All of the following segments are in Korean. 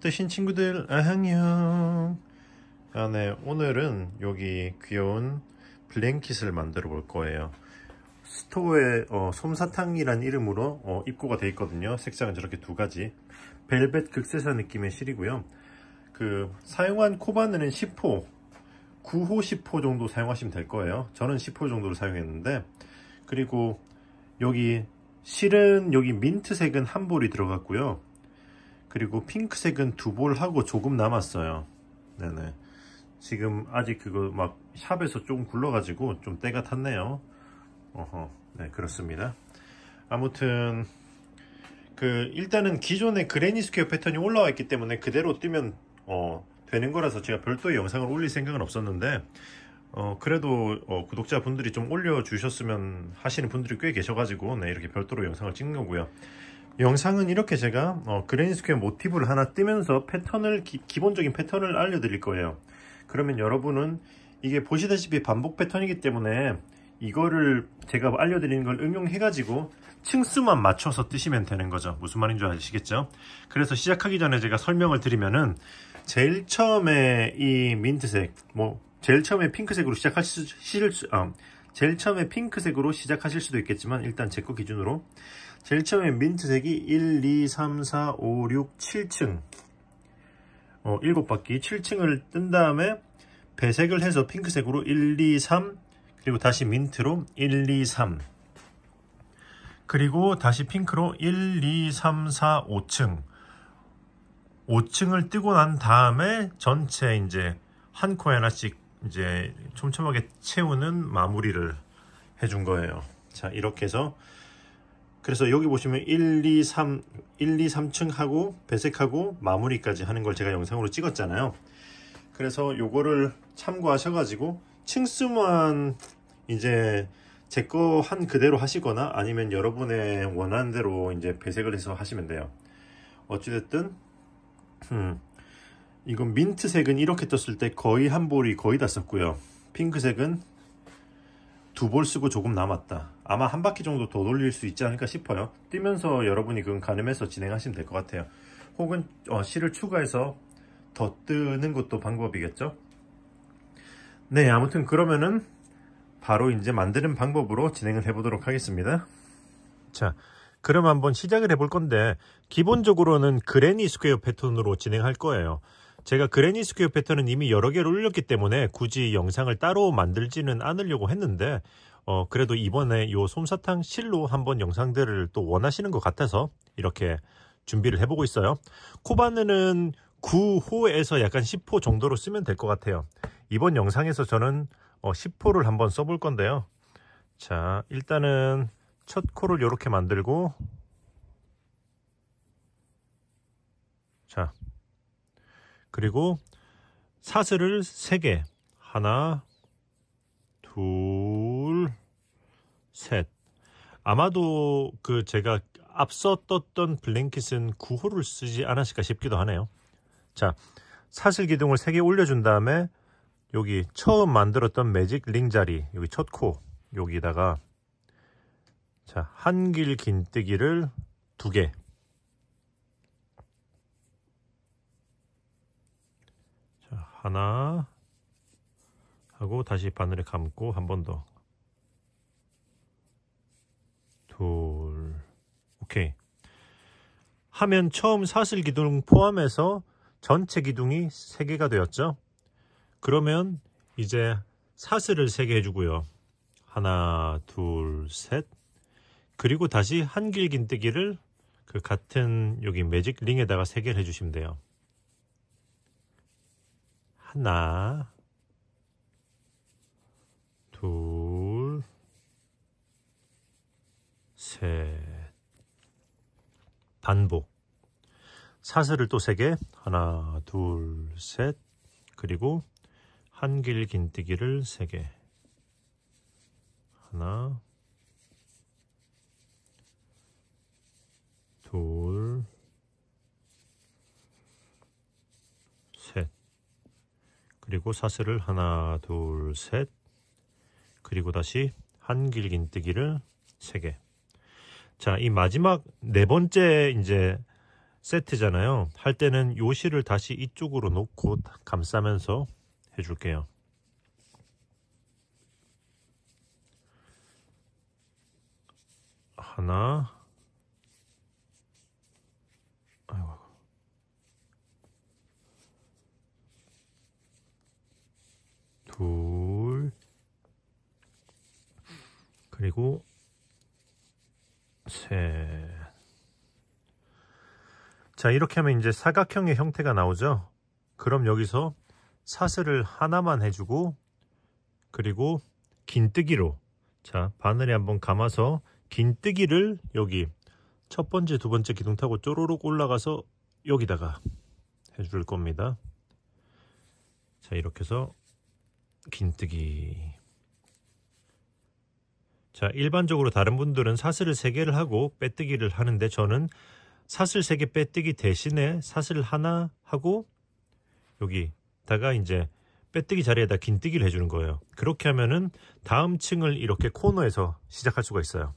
뜨신 친구들 안녕 아, 네 오늘은 여기 귀여운 블랭킷을 만들어 볼 거예요 스토어의 어, 솜사탕이란 이름으로 어, 입고가 돼 있거든요 색상은 저렇게 두 가지 벨벳 극세사 느낌의 실이고요 그 사용한 코바늘은 10호 9호 10호 정도 사용하시면 될 거예요 저는 10호 정도로 사용했는데 그리고 여기 실은 여기 민트색은 한 볼이 들어갔고요 그리고 핑크색은 두 볼하고 조금 남았어요 네네 지금 아직 그거 막 샵에서 조금 굴러가지고 좀 때가 탔네요 어허 네 그렇습니다 아무튼 그 일단은 기존의 그레니 스퀘어 패턴이 올라와 있기 때문에 그대로 뛰면 어 되는 거라서 제가 별도의 영상을 올릴 생각은 없었는데 어 그래도 어 구독자분들이 좀 올려주셨으면 하시는 분들이 꽤 계셔가지고 네 이렇게 별도로 영상을 찍는 거고요 영상은 이렇게 제가 어, 그레인스퀘어 모티브를 하나 뜨면서 패턴을 기, 본적인 패턴을 알려드릴 거예요 그러면 여러분은 이게 보시다시피 반복 패턴이기 때문에 이거를 제가 알려드리는 걸 응용해 가지고 층수만 맞춰서 뜨시면 되는 거죠 무슨 말인 줄 아시겠죠 그래서 시작하기 전에 제가 설명을 드리면은 제일 처음에 이 민트색 뭐 제일 처음에 핑크색으로 시작하실 수, 어, 제일 처음에 핑크색으로 시작하실 수도 있겠지만 일단 제거 기준으로 제일 처음에 민트색이 1, 2, 3, 4, 5, 6, 7층 어, 7바퀴 7층을 뜬 다음에 배색을 해서 핑크색으로 1, 2, 3 그리고 다시 민트로 1, 2, 3 그리고 다시 핑크로 1, 2, 3, 4, 5층 5층을 뜨고 난 다음에 전체 이제 한 코에 하나씩 이제 촘촘하게 채우는 마무리를 해준 거예요 자 이렇게 해서 그래서 여기 보시면 1, 2, 3, 1, 2, 3층 하고 배색하고 마무리까지 하는 걸 제가 영상으로 찍었잖아요 그래서 요거를 참고하셔 가지고 층수만 이제 제 거 한 그대로 하시거나 아니면 여러분의 원하는 대로 이제 배색을 해서 하시면 돼요 어찌됐든 음, 이건 민트색은 이렇게 떴을 때 거의 한 볼이 거의 다 썼고요. 핑크색은 두 볼 쓰고 조금 남았다. 아마 한 바퀴 정도 더 돌릴 수 있지 않을까 싶어요. 뛰면서 여러분이 그건 가늠해서 진행하시면 될 것 같아요. 혹은 어, 실을 추가해서 더 뜨는 것도 방법이겠죠. 네, 아무튼 그러면은 바로 이제 만드는 방법으로 진행을 해보도록 하겠습니다. 자, 그럼 한번 시작을 해볼 건데 기본적으로는 그래니 스퀘어 패턴으로 진행할 거예요. 제가 그레니 스퀘어 패턴은 이미 여러 개를 올렸기 때문에 굳이 영상을 따로 만들지는 않으려고 했는데 어, 그래도 이번에 요 솜사탕 실로 한번 영상들을 또 원하시는 것 같아서 이렇게 준비를 해보고 있어요. 코바느는 9호에서 약간 10호 정도로 쓰면 될 것 같아요. 이번 영상에서 저는 어, 10호를 한번 써볼 건데요. 자, 일단은 첫 코를 이렇게 만들고 자, 그리고 사슬을 3개 하나 둘셋 아마도 그 제가 앞서 떴던 블랭킷은 9호를 쓰지 않았을까 싶기도 하네요 자 사슬 기둥을 3개 올려준 다음에 여기 처음 만들었던 매직 링 자리 여기 첫 코 여기다가 자 한길 긴뜨기를 2개 하나 하고 다시 바늘에 감고 한 번 더. 둘. 오케이. 하면 처음 사슬 기둥 포함해서 전체 기둥이 3개가 되었죠. 그러면 이제 사슬을 3개 해주고요. 하나, 둘, 셋. 그리고 다시 한길 긴뜨기를 그 같은 여기 매직 링에다가 3개를 해주시면 돼요. 하나, 둘, 셋. 반복. 사슬을 또 세 개. 하나, 둘, 셋. 그리고 한길 긴뜨기를 세 개. 하나, 둘, 그리고 사슬을 하나 둘셋 그리고 다시 한 길긴뜨기를 세개자이 마지막 네 번째 이제 세트잖아요 할 때는 요 실을 다시 이쪽으로 놓고 감싸면서 해줄게요 하나 그리고 셋. 자, 이렇게 하면 이제 사각형의 형태가 나오죠? 그럼 여기서 사슬을 하나만 해주고 그리고 긴뜨기로 자 바늘에 한번 감아서 긴뜨기를 여기 첫 번째 두 번째 기둥 타고 쪼로록 올라가서 여기다가 해줄 겁니다 자 이렇게 해서 긴뜨기 자, 일반적으로 다른 분들은 사슬을 3개를 하고 빼뜨기를 하는데 저는 사슬 3개 빼뜨기 대신에 사슬 하나 하고 여기다가 이제 빼뜨기 자리에다 긴뜨기를 해주는 거예요. 그렇게 하면은 다음 층을 이렇게 코너에서 시작할 수가 있어요.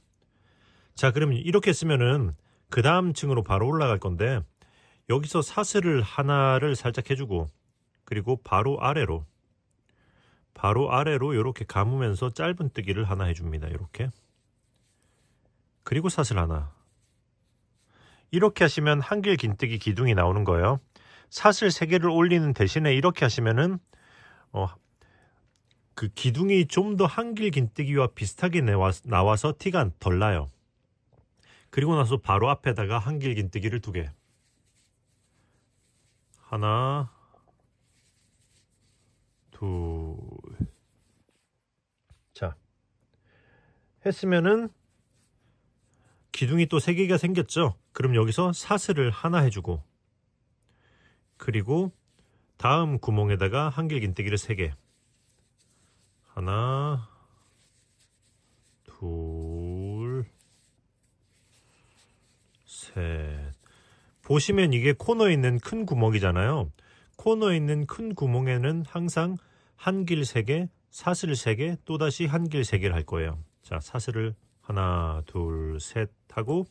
자, 그럼 이렇게 쓰면은 그 다음 층으로 바로 올라갈 건데 여기서 사슬을 하나를 살짝 해주고 그리고 바로 아래로 바로 아래로 이렇게 감으면서 짧은 뜨기를 하나 해줍니다. 이렇게 그리고 사슬 하나 이렇게 하시면 한길 긴뜨기 기둥이 나오는 거예요. 사슬 3개를 올리는 대신에 이렇게 하시면은 어, 그 기둥이 좀 더 한길 긴뜨기와 비슷하게 나와서 티가 덜 나요. 그리고 나서 바로 앞에다가 한길 긴뜨기를 두 개. 하나, 두 했으면은 기둥이 또 3개가 생겼죠. 그럼 여기서 사슬을 하나 해주고 그리고 다음 구멍에다가 한길긴뜨기를 3개 하나 둘 셋 보시면 이게 코너에 있는 큰 구멍이잖아요. 코너에 있는 큰 구멍에는 항상 한길 3개, 사슬 3개, 또다시 한길 3개를 할 거예요. 자, 사슬을 하나, 둘, 셋 하고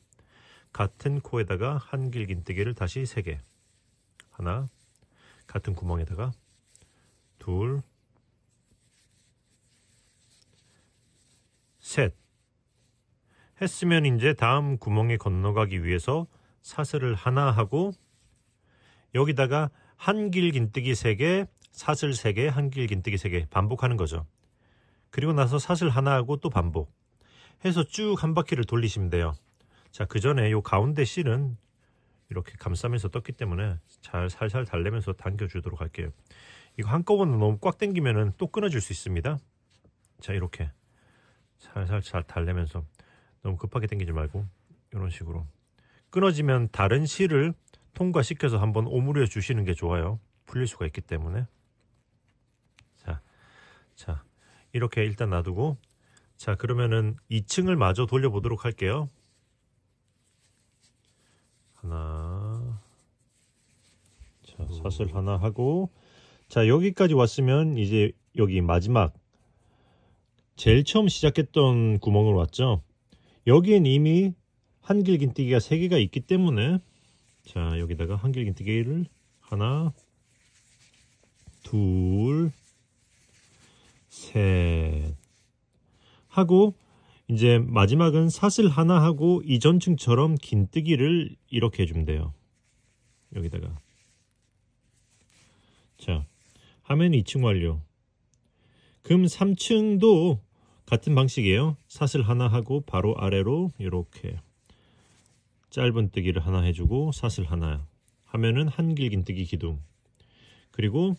같은 코에다가 한길긴뜨기를 다시 세 개. 하나, 같은 구멍에다가 둘, 셋. 했으면 이제 다음 구멍에 건너가기 위해서 사슬을 하나 하고 여기다가 한길 긴뜨기 세 개 사슬 세 개 한길 긴뜨기 세 개 반복하는 거죠. 그리고 나서 사슬 하나하고 또 반복 해서 쭉 한 바퀴를 돌리시면 돼요 자그 전에 요 가운데 실은 이렇게 감싸면서 떴기 때문에 잘 살살 달래면서 당겨 주도록 할게요 이거 한꺼번에 너무 꽉 당기면은 또 끊어질 수 있습니다 자 이렇게 살살 잘 달래면서 너무 급하게 당기지 말고 이런 식으로 끊어지면 다른 실을 통과시켜서 한번 오므려 주시는 게 좋아요 풀릴 수가 있기 때문에 자, 자 이렇게 일단 놔두고 자 그러면은 2층을 마저 돌려보도록 할게요. 하나 자 사슬 하나 하고 자 여기까지 왔으면 이제 여기 마지막 제일 처음 시작했던 구멍으로 왔죠. 여기엔 이미 한길긴뜨기가 3개가 있기 때문에 자 여기다가 한길긴뜨기를 하나 둘셋 하고 이제 마지막은 사슬 하나 하고 이전층처럼 긴뜨기를 이렇게 해주면 돼요. 여기다가 자 하면 2층 완료 그럼 3층도 같은 방식이에요. 사슬 하나 하고 바로 아래로 이렇게 짧은 뜨기를 하나 해주고 사슬 하나 하면은 한길긴뜨기 기둥 그리고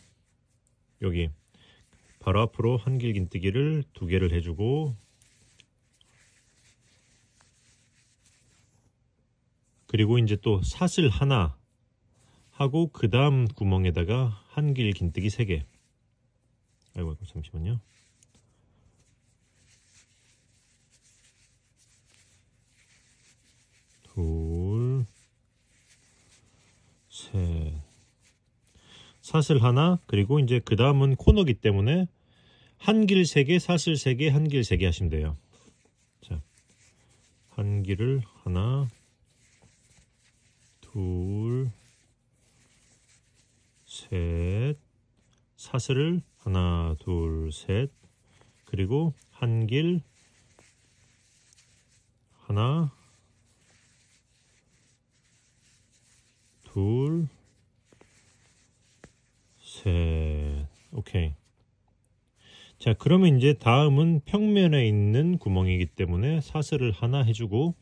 여기 바로 앞으로 한길 긴뜨기를 두 개를 해주고 그리고 이제 또 사슬 하나 하고 그 다음 구멍에다가 한길 긴뜨기 3개 아이고 잠시만요 둘셋 사슬 하나 그리고 이제 그 다음은 코너기 때문에 한길세 개 사슬 세 개한길세 개 하시면 돼요 자한 길을 하나 둘셋 사슬을 하나 둘셋 그리고 한길 하나 둘 셋. 네, 오케이. 자, 그러면 이제 다음은 평면에 있는 구멍이기 때문에 사슬을 하나 해주고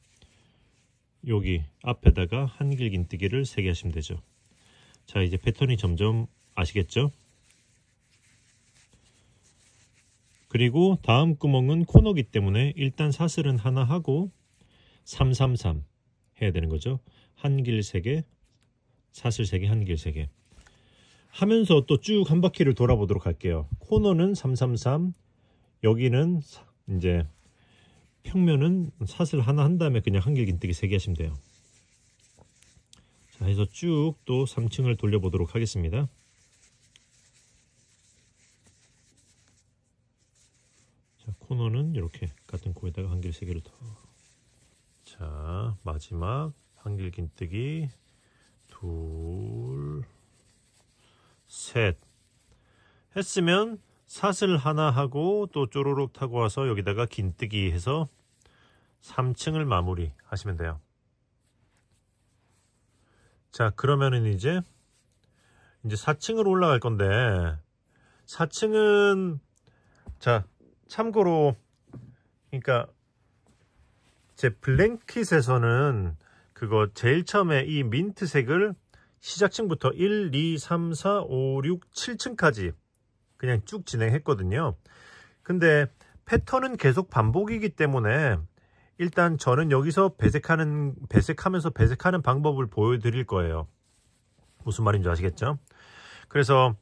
여기 앞에다가 한길긴뜨기를 세 개 하시면 되죠. 자, 이제 패턴이 점점 아시겠죠? 그리고 다음 구멍은 코너기 때문에 일단 사슬은 하나 하고 333 해야 되는 거죠. 한길 3개, 사슬 3개, 한길 3개. 하면서 또 쭉 한 바퀴를 돌아보도록 할게요. 코너는 333, 여기는 이제 평면은 사슬 하나 한 다음에 그냥 한길긴뜨기 3개 하시면 돼요. 자, 해서 쭉 또 3층을 돌려보도록 하겠습니다. 자, 코너는 이렇게 같은 코에다가 한길 3개를 더. 자, 마지막 한길긴뜨기 둘셋 했으면 사슬 하나 하고 또 쪼로록 타고 와서 여기다가 긴뜨기 해서 3층을 마무리 하시면 돼요. 자 그러면은 이제 이제 4층으로 올라갈 건데 4층은 자 참고로 그러니까 제 블랭킷에서는 그거 제일 처음에 이 민트색을 시작층부터 1, 2, 3, 4, 5, 6, 7층까지 그냥 쭉 진행했거든요. 근데 패턴은 계속 반복이기 때문에 일단 저는 여기서 배색하는 배색하면서 배색하는 방법을 보여드릴 거예요. 무슨 말인지 아시겠죠? 그래서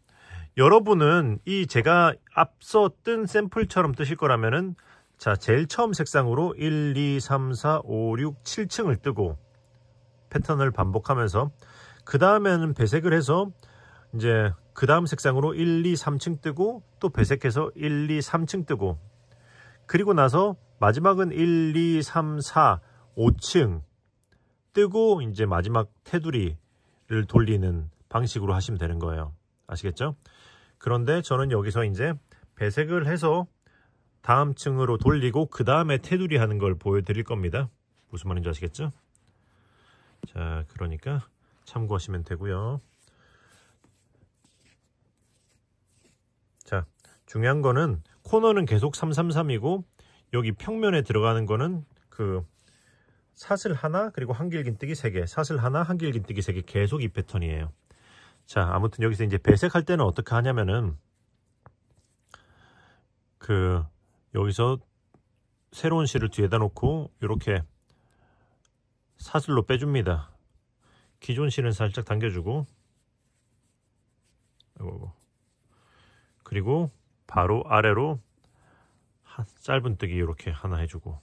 여러분은 이 제가 앞서 뜬 샘플처럼 뜨실 거라면은 자 제일 처음 색상으로 1, 2, 3, 4, 5, 6, 7층을 뜨고 패턴을 반복하면서 그 다음에는 배색을 해서 이제 그 다음 색상으로 1, 2, 3층 뜨고 또 배색해서 1, 2, 3층 뜨고 그리고 나서 마지막은 1, 2, 3, 4, 5층 뜨고 이제 마지막 테두리를 돌리는 방식으로 하시면 되는 거예요. 아시겠죠? 그런데 저는 여기서 이제 배색을 해서 다음 층으로 돌리고 그 다음에 테두리 하는 걸 보여드릴 겁니다. 무슨 말인지 아시겠죠? 자 그러니까 참고하시면 되고요. 자, 중요한 거는 코너는 계속 333이고 여기 평면에 들어가는 거는 그 사슬 하나 그리고 한길긴뜨기 3개 사슬 하나 한길긴뜨기 3개 계속 이 패턴이에요 자 아무튼 여기서 이제 배색할 때는 어떻게 하냐면은 그 여기서 새로운 실을 뒤에다 놓고 이렇게 사슬로 빼줍니다 기존 실은 살짝 당겨주고 그리고 바로 아래로 짧은 뜨기 이렇게 하나 해주고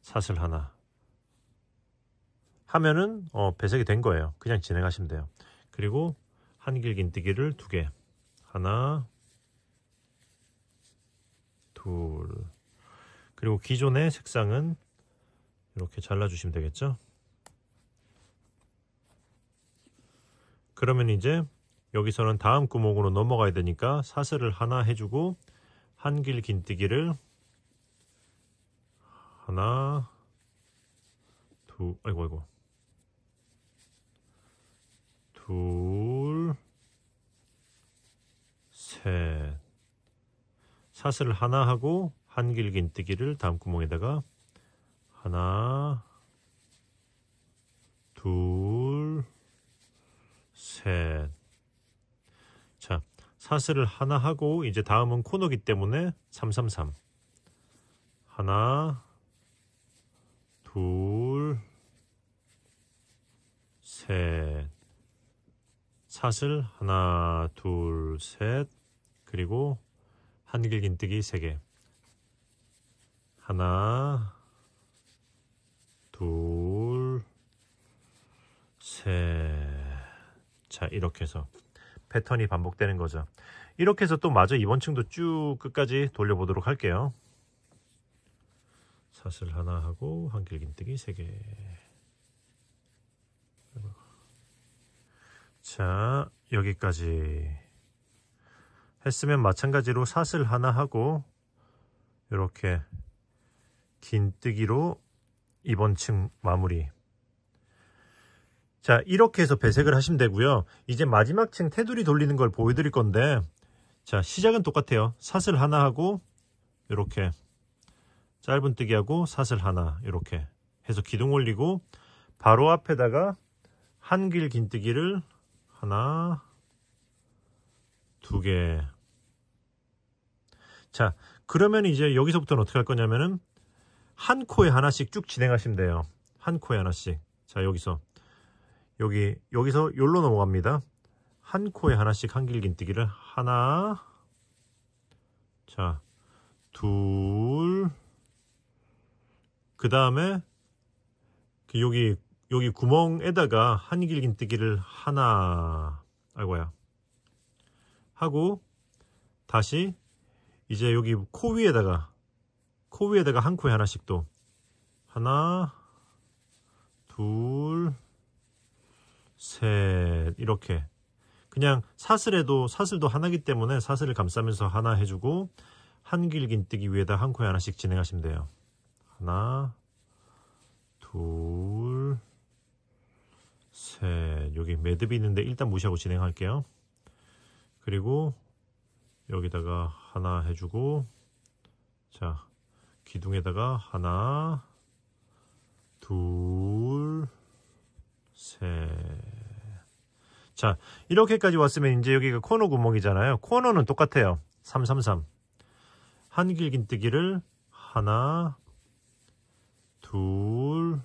사슬 하나 하면은 어, 배색이 된 거예요 그냥 진행하시면 돼요 그리고 한길긴뜨기를 두 개 하나 둘 그리고 기존의 색상은 이렇게 잘라주시면 되겠죠 그러면 이제 여기서는 다음 구멍으로 넘어가야 되니까 사슬을 하나 해주고 한길 긴뜨기를 하나 두 아이고 아이고 둘셋 사슬 하나 하고 한길 긴뜨기를 다음 구멍에다가 하나 둘 셋. 자, 사슬을 하나 하고 이제 다음은 코너기 때문에 333. 하나, 둘, 셋. 사슬 하나, 둘, 셋. 그리고 한길 긴뜨기 3개. 하나, 둘, 셋. 자 이렇게 해서 패턴이 반복되는 거죠 이렇게 해서 또 마저 이번 층도 쭉 끝까지 돌려보도록 할게요 사슬 하나 하고 한길긴뜨기 3개 자 여기까지 했으면 마찬가지로 사슬 하나 하고 이렇게 긴뜨기로 이번 층 마무리 자 이렇게 해서 배색을 하시면 되고요 이제 마지막 층 테두리 돌리는 걸 보여드릴 건데 자 시작은 똑같아요 사슬 하나 하고 이렇게 짧은뜨기 하고 사슬 하나 이렇게 해서 기둥 올리고 바로 앞에다가 한길 긴뜨기를 하나 두개자 그러면 이제 여기서부터는 어떻게 할 거냐면은 한 코에 하나씩 쭉 진행하시면 돼요 한 코에 하나씩 자 여기서 여기 여기서 여기로 넘어갑니다 한 코에 하나씩 한길긴뜨기를 하나 자둘그 다음에 그 여기 여기 구멍에다가 한길긴뜨기를 하나 아이고야 하고 다시 이제 여기 코 위에다가 코 위에다가 한 코에 하나씩 또 하나 둘셋 이렇게 그냥 사슬에도 사슬도 하나기 때문에 사슬을 감싸면서 하나 해주고 한길긴뜨기 위에다 한 코에 하나씩 진행하시면 돼요. 하나 둘 셋 여기 매듭이 있는데 일단 무시하고 진행할게요. 그리고 여기다가 하나 해주고 자 기둥에다가 하나 둘 셋. 자, 이렇게까지 왔으면 이제 여기가 코너 구멍이잖아요. 코너는 똑같아요. 333. 한길긴뜨기를 하나, 둘,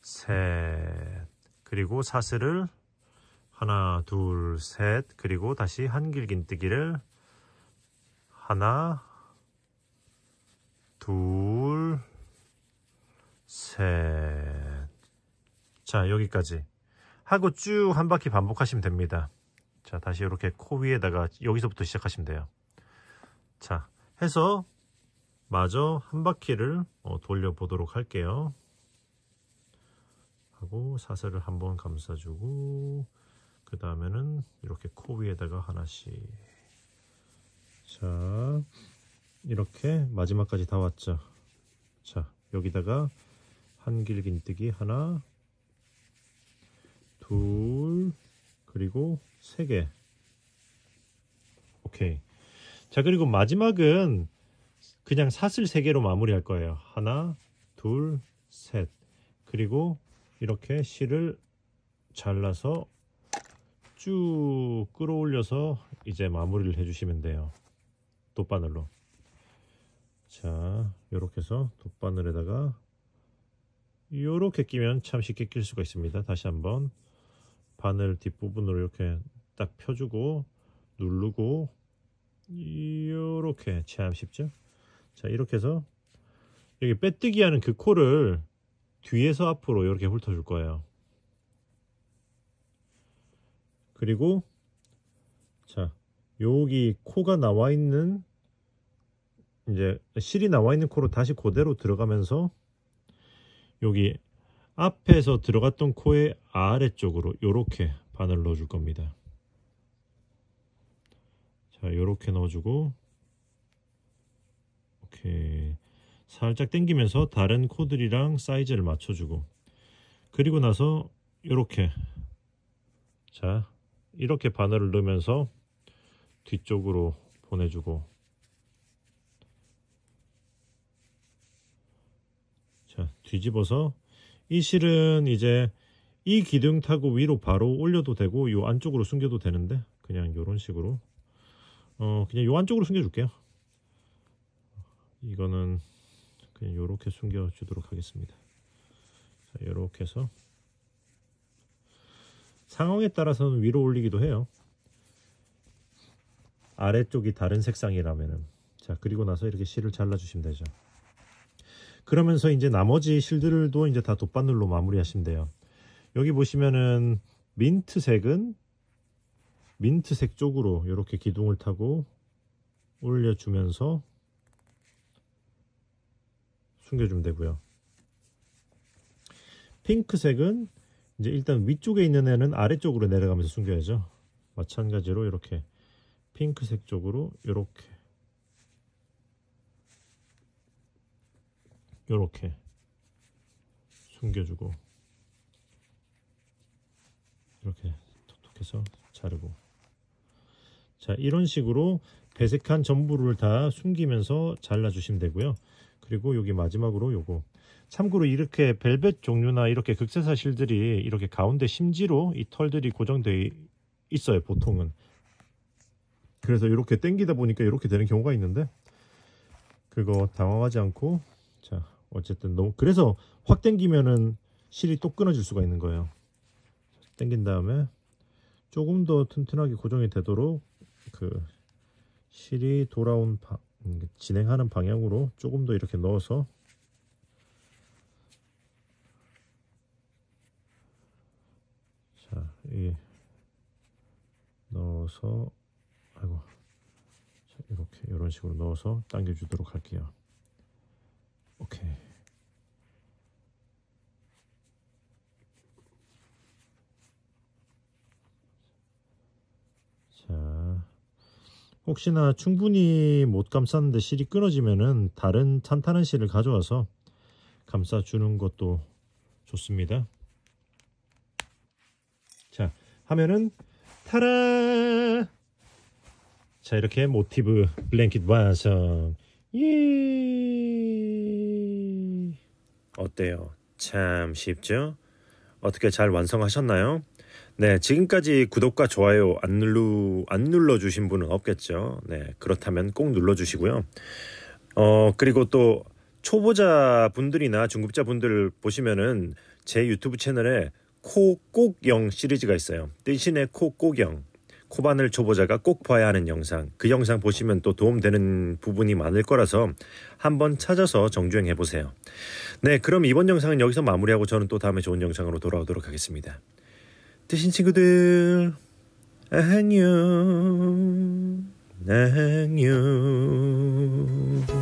셋. 그리고 사슬을 하나, 둘, 셋. 그리고 다시 한길긴뜨기를 하나, 둘, 셋. 자 여기까지 하고 쭉 한 바퀴 반복하시면 됩니다 자 다시 이렇게 코 위에다가 여기서부터 시작하시면 돼요 자 해서 마저 한 바퀴를 어, 돌려보도록 할게요 하고 사슬을 한번 감싸주고 그 다음에는 이렇게 코 위에다가 하나씩 자 이렇게 마지막까지 다 왔죠 자 여기다가 한 길긴뜨기 하나 둘 그리고 세 개 오케이 자 그리고 마지막은 그냥 사슬 세 개로 마무리할 거예요 하나 둘 셋 그리고 이렇게 실을 잘라서 쭉 끌어올려서 이제 마무리를 해주시면 돼요 돗바늘로 자 이렇게 해서 돗바늘에다가 이렇게 끼면 참 쉽게 낄 수가 있습니다 다시 한번 바늘 뒷부분으로 이렇게 딱 펴주고 누르고 이렇게 제압쉽죠 자 이렇게 해서 여기 빼뜨기 하는 그 코를 뒤에서 앞으로 이렇게 훑어줄 거예요 그리고 자 여기 코가 나와 있는 이제 실이 나와 있는 코로 다시 그대로 들어가면서 여기 앞에서 들어갔던 코의 아래쪽으로 이렇게 바늘 넣어줄 겁니다. 자, 이렇게 넣어주고 이렇게 살짝 당기면서 다른 코들이랑 사이즈를 맞춰주고 그리고 나서 이렇게 자 이렇게 바늘을 넣으면서 뒤쪽으로 보내주고 자 뒤집어서 이 실은 이제 이 기둥 타고 위로 바로 올려도 되고 요 안쪽으로 숨겨도 되는데 그냥 요런 식으로 어 그냥 요 안쪽으로 숨겨줄게요 이거는 그냥 요렇게 숨겨주도록 하겠습니다 자, 요렇게 해서 상황에 따라서는 위로 올리기도 해요 아래쪽이 다른 색상이라면은 자 그리고 나서 이렇게 실을 잘라주시면 되죠 그러면서 이제 나머지 실들도 이제 다 돗바늘로 마무리하신면요 여기 보시면은 민트색은 민트색 쪽으로 이렇게 기둥을 타고 올려주면서 숨겨주면 되고요. 핑크색은 이제 일단 위쪽에 있는 애는 아래쪽으로 내려가면서 숨겨야죠. 마찬가지로 이렇게 핑크색 쪽으로 이렇게 요렇게 숨겨주고 이렇게 톡톡해서 자르고 자 이런 식으로 배색한 전부를 다 숨기면서 잘라주시면 되고요 그리고 여기 마지막으로 요거 참고로 이렇게 벨벳 종류나 이렇게 극세사 실들이 이렇게 가운데 심지로 이 털들이 고정되어 있어요 보통은 그래서 이렇게 땡기다 보니까 이렇게 되는 경우가 있는데 그거 당황하지 않고 자 어쨌든 너무 그래서 확 당기면은 실이 또 끊어질 수가 있는 거예요 당긴 다음에 조금 더 튼튼하게 고정이 되도록 그 실이 돌아온 바, 진행하는 방향으로 조금 더 이렇게 넣어서 자, 이 넣어서 아이고 자, 이렇게 이런 식으로 넣어서 당겨주도록 할게요. 오케이. 자, 혹시나 충분히 못 감쌌는데 실이 끊어지면은 다른 탄탄한 실을 가져와서 감싸주는 것도 좋습니다. 자, 하면은 타라! 자, 이렇게 모티브 블랭킷 완성! 예! 어때요? 참 쉽죠? 어떻게 잘 완성하셨나요? 네, 지금까지 구독과 좋아요 안 눌러 안 눌러 주신 분은 없겠죠. 네, 그렇다면 꼭 눌러 주시고요. 어, 그리고 또 초보자 분들이나 중급자 분들 보시면은 제 유튜브 채널에 코 꼭 영 시리즈가 있어요. 대신에 코꼭영 코바늘 초보자가 꼭 봐야 하는 영상. 그 영상 보시면 또 도움되는 부분이 많을 거라서 한번 찾아서 정주행해 보세요. 네, 그럼 이번 영상은 여기서 마무리하고 저는 또 다음에 좋은 영상으로 돌아오도록 하겠습니다. 드신 친구들 안녕 안녕